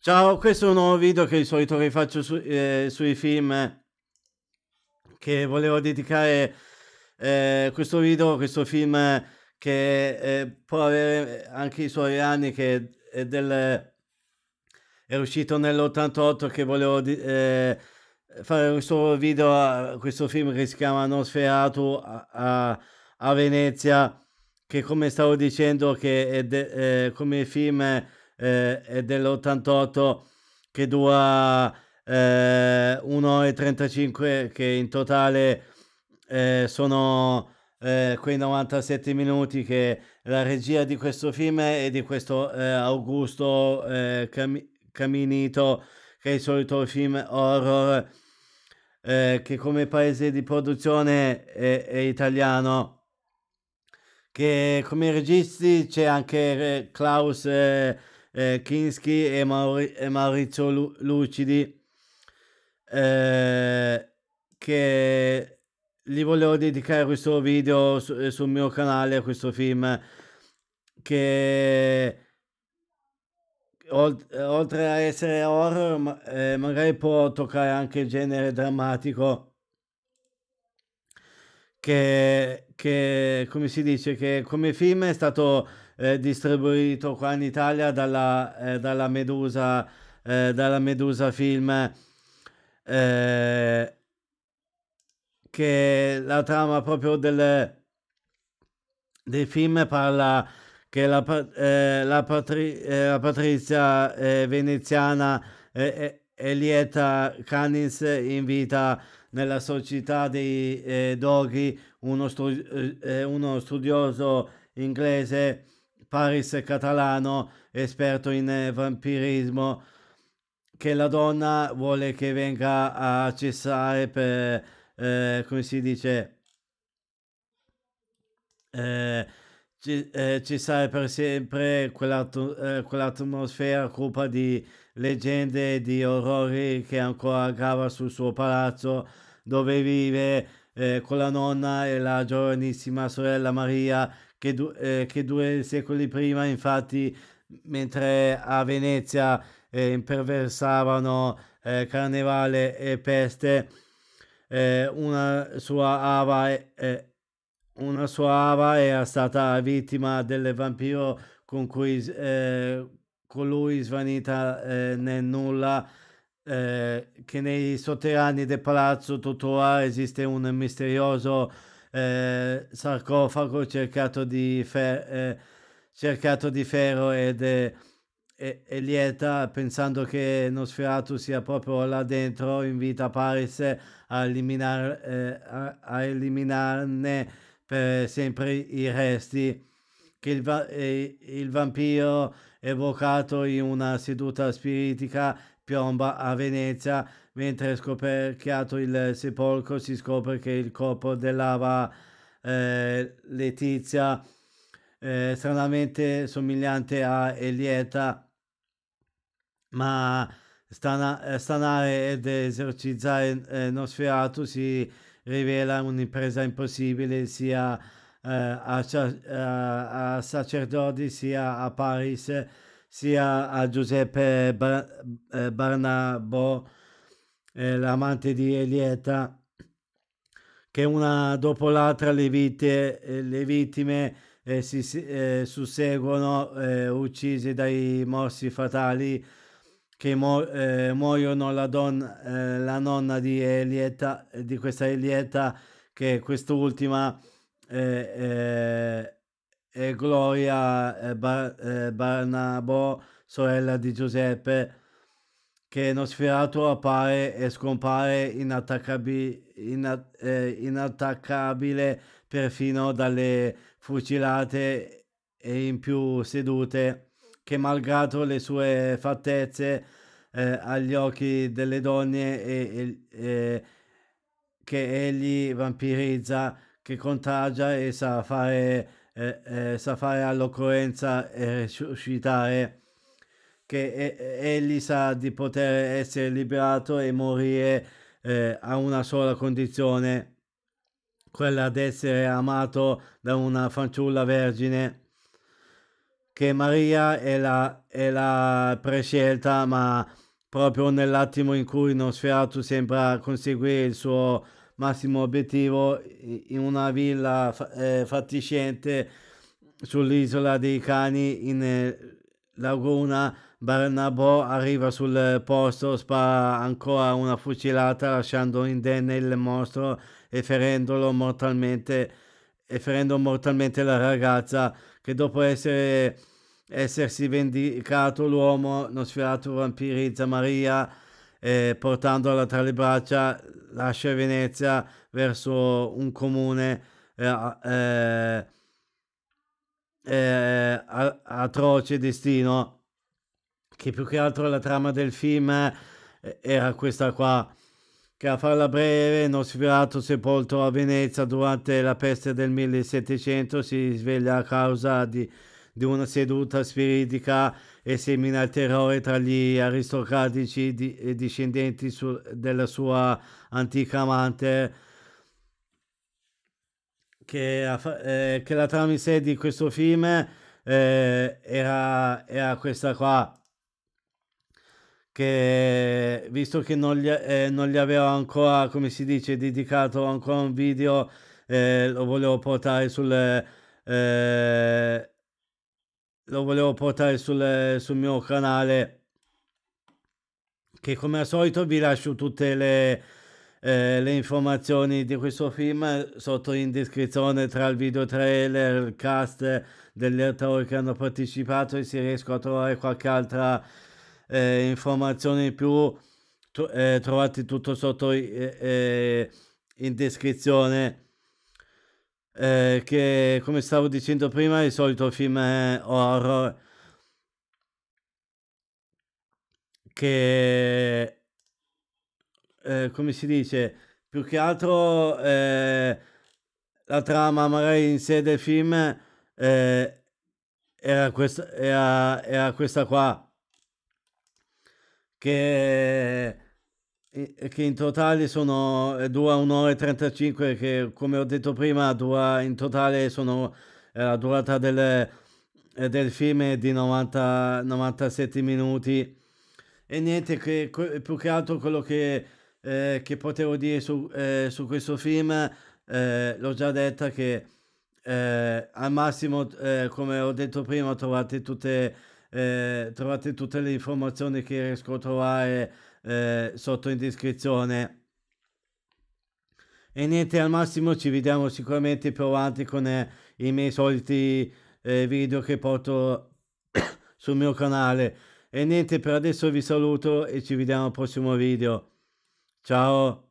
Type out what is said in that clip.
Ciao, questo è un nuovo video che di solito rifaccio su, eh, sui film che volevo dedicare eh, questo video, questo film che eh, può avere anche i suoi anni che è, del, è uscito nell'88 che volevo eh, fare questo video a questo film che si chiama Nosferatu a, a, a Venezia che come stavo dicendo che è de, eh, come film eh, dell'88 che dura eh, 1,35 che in totale eh, sono eh, quei 97 minuti che la regia di questo film è di questo eh, Augusto eh, Cam- Caminito che è il solito film horror che come paese di produzione è, è italiano che come registi c'è anche Klaus eh, eh, Kinski e, Mauri- e Maurizio Lu- Lucidi eh, che gli volevo dedicare questo video su- eh, sul mio canale, questo film che oltre a essere horror ma- eh, magari può toccare anche il genere drammatico che, che come si dice che come film è stato eh, distribuito qua in Italia dalla, eh, dalla Medusa, eh, dalla Medusa Film, eh, che la trama proprio del, del film parla che la, eh, la, patri, eh, la Patrizia veneziana Elietta Canis invita nella società dei eh, doghi uno, stu- eh, uno studioso inglese Paris Catalano, esperto in eh, vampirismo, che la donna vuole che venga a cessare per, eh, come si dice, eh, eh cessare per sempre eh, quell'atmosfera quell cupa di leggende e di orrori che ancora grava sul suo palazzo dove vive eh, con la nonna e la giovanissima sorella Maria che, du- eh, che due secoli prima, infatti, mentre a Venezia eh, imperversavano eh, carnevale e peste, eh, una sua ava e, eh, una sua ava era stata vittima del vampiro con cui eh, colui svanita nel nulla che nei sotterranei del palazzo tuttora esiste un misterioso eh, sarcofago cercato di, fer- eh, cercato di ferro ed è, è, è, lieta pensando che Nosferatu sia proprio là dentro, invita Paris a, eliminar, eh, a, a eliminarne per sempre i resti che il, va- eh, il vampiro evocato in una seduta spiritica piomba a Venezia, mentre scoperchiato il sepolcro si scopre che il corpo dell'ava eh, Letizia, eh, stranamente somigliante a Elieta, ma stana, eh, stanare ed esorcizzare eh, Nosferatu si rivela un'impresa impossibile sia eh, a, a, eh, a sacerdoti sia a Paris sia a Giuseppe Bar- eh, Barnabo, eh, l'amante di Elieta, che una dopo l'altra le, vite, eh, le vittime eh, si eh, susseguono uccise dai morsi fatali che mo- muoiono la, don- la nonna di Elieta, di questa Elieta, che quest'ultima eh, e Gloria eh, Bar- Barnabo, sorella di Giuseppe, che Nosferatu appare e scompare inattacabi- ina- eh, inattaccabile perfino dalle fucilate e in più sedute, che malgrado le sue fattezze eh, agli occhi delle donne e, e che egli vampirizza, che contagia e sa fare eh, eh, sa fare all'occorrenza e risuscitare, che eh, egli sa di poter essere liberato e morire a una sola condizione, quella di essere amato da una fanciulla vergine che Maria è la, è la, prescelta, ma proprio nell'attimo in cui uno sfiato sembra conseguire il suo massimo obiettivo in una villa eh, fatiscente sull'isola dei cani in eh, laguna. Barnabò arriva sul posto, spara ancora una fucilata lasciando indenne il mostro e ferendolo mortalmente, e ferendo mortalmente la ragazza che dopo essere, essersi vendicato l'uomo, non Nosferatu vampirizza Maria eh, portandola tra le braccia, lascia Venezia verso un comune eh, eh, eh atroce destino, che più che altro la trama del film eh, era questa qua che a farla breve, Nosferatu sepolto a Venezia durante la peste del 1700 si sveglia a causa di di una seduta spiritica e semina il terrore tra gli aristocratici di, discendenti su, della sua antica amante. Che, eh, che la tramise di questo film eh, era, era questa qua che visto che non gli, eh, non gli, avevo ancora, come si dice, dedicato ancora un video, eh, lo volevo portare sul, eh, lo volevo portare sul, sul mio canale che come al solito vi lascio tutte le, eh, le informazioni di questo film sotto in descrizione tra il video trailer, il cast degli attori che hanno partecipato e se riesco a trovare qualche altra eh, informazione in più tro eh, trovate tutto sotto eh, eh, in descrizione eh, che come stavo dicendo prima il solito film è eh, horror che eh, come si dice più che altro eh, la trama magari in sé del film eh, era, questa, era, era questa qua che che in totale sono eh, dura un'ora e 35 che come ho detto prima dura in totale sono eh, la durata del, eh, del film è di 90, 97 minuti e niente che, que- più che altro quello che, eh, che potevo dire su, eh, su questo film eh, l'ho già detta che al massimo come ho detto prima trovate tutte, trovate tutte le informazioni che riesco a trovare eh, sotto in descrizione. E niente, al massimo ci vediamo sicuramente più avanti con eh, i miei soliti eh, video che porto sul mio canale. E niente, per adesso vi saluto e ci vediamo al prossimo video. Ciao!